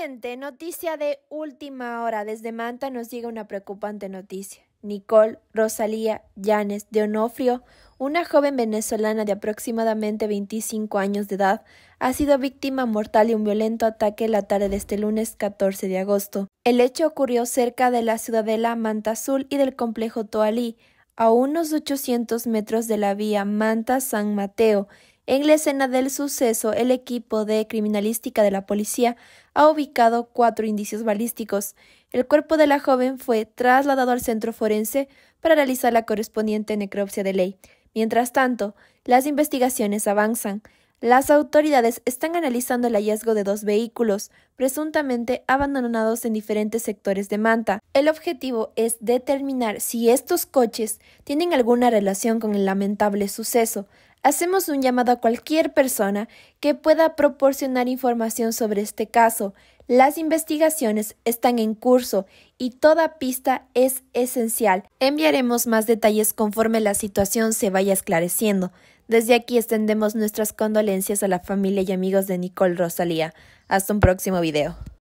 gente, noticia de última hora. Desde Manta nos llega una preocupante noticia. Nicole Rosalía Llanes de Onofrio, una joven venezolana de aproximadamente 25 años de edad, ha sido víctima mortal de un violento ataque la tarde de este lunes 14 de agosto. El hecho ocurrió cerca de la ciudadela Manta Azul y del complejo Toalí, a unos 800 metros de la vía Manta San Mateo, en la escena del suceso, el equipo de criminalística de la policía ha ubicado cuatro indicios balísticos. El cuerpo de la joven fue trasladado al centro forense para realizar la correspondiente necropsia de ley. Mientras tanto, las investigaciones avanzan. Las autoridades están analizando el hallazgo de dos vehículos, presuntamente abandonados en diferentes sectores de Manta. El objetivo es determinar si estos coches tienen alguna relación con el lamentable suceso, Hacemos un llamado a cualquier persona que pueda proporcionar información sobre este caso. Las investigaciones están en curso y toda pista es esencial. Enviaremos más detalles conforme la situación se vaya esclareciendo. Desde aquí extendemos nuestras condolencias a la familia y amigos de Nicole Rosalía. Hasta un próximo video.